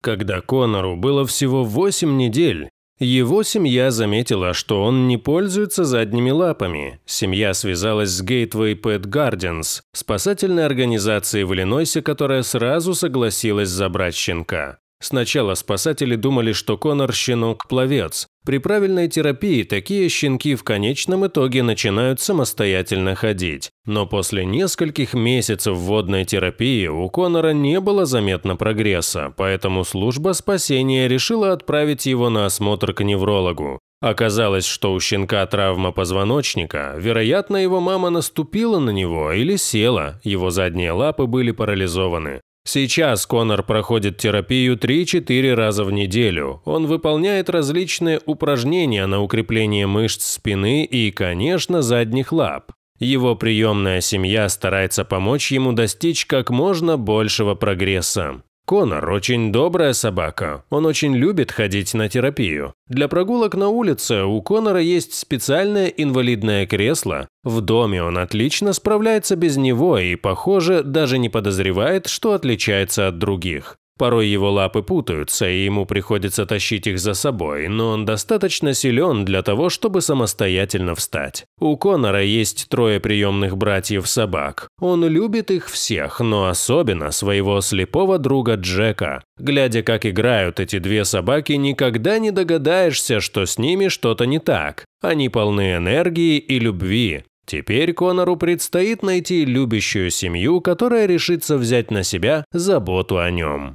Когда Конору было всего 8 недель, его семья заметила, что он не пользуется задними лапами. Семья связалась с Gateway Pet Gardens, спасательной организацией в Иллинойсе, которая сразу согласилась забрать щенка. Сначала спасатели думали, что Конор – щенок-пловец. При правильной терапии такие щенки в конечном итоге начинают самостоятельно ходить. Но после нескольких месяцев водной терапии у Конора не было заметно прогресса, поэтому служба спасения решила отправить его на осмотр к неврологу. Оказалось, что у щенка травма позвоночника, вероятно, его мама наступила на него или села, его задние лапы были парализованы. Сейчас Конор проходит терапию 3-4 раза в неделю. Он выполняет различные упражнения на укрепление мышц спины и, конечно, задних лап. Его приемная семья старается помочь ему достичь как можно большего прогресса. Конор очень добрая собака, он очень любит ходить на терапию. Для прогулок на улице у Конора есть специальное инвалидное кресло. В доме он отлично справляется без него и, похоже, даже не подозревает, что отличается от других. Порой его лапы путаются, и ему приходится тащить их за собой, но он достаточно силен для того, чтобы самостоятельно встать. У Конора есть трое приемных братьев-собак. Он любит их всех, но особенно своего слепого друга Джека. Глядя, как играют эти две собаки, никогда не догадаешься, что с ними что-то не так. Они полны энергии и любви, Теперь Конору предстоит найти любящую семью, которая решится взять на себя заботу о нем.